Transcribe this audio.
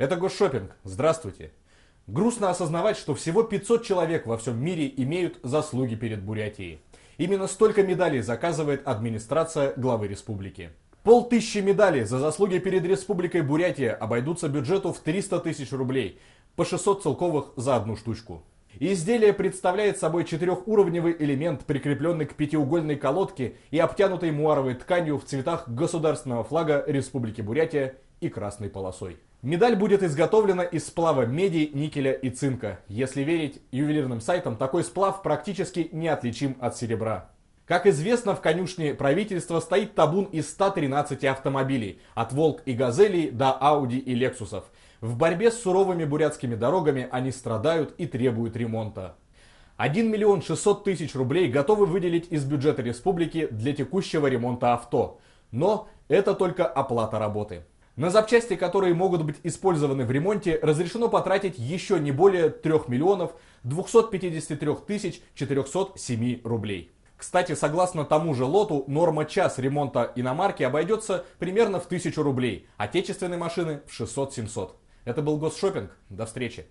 Это Госшопинг. Здравствуйте. Грустно осознавать, что всего 500 человек во всем мире имеют заслуги перед Бурятией. Именно столько медалей заказывает администрация главы республики. Полтысячи медалей за заслуги перед Республикой Бурятия обойдутся бюджету в 300 тысяч рублей, по 600 целковых за одну штучку. Изделие представляет собой четырехуровневый элемент, прикрепленный к пятиугольной колодке и обтянутой муаровой тканью в цветах государственного флага Республики Бурятия и красной полосой. Медаль будет изготовлена из сплава меди, никеля и цинка. Если верить ювелирным сайтам, такой сплав практически неотличим от серебра. Как известно, в конюшне правительства стоит табун из 113 автомобилей, от «Волк» и «Газелей» до «Ауди» и «Лексусов». В борьбе с суровыми бурятскими дорогами они страдают и требуют ремонта. 1 миллион 600 тысяч рублей готовы выделить из бюджета республики для текущего ремонта авто. Но это только оплата работы. На запчасти, которые могут быть использованы в ремонте, разрешено потратить еще не более 3 миллионов 253 тысяч 407 рублей. Кстати, согласно тому же лоту, норма час ремонта иномарки обойдется примерно в 1000 рублей, отечественной машины в 600-700. Это был Госшопинг. До встречи.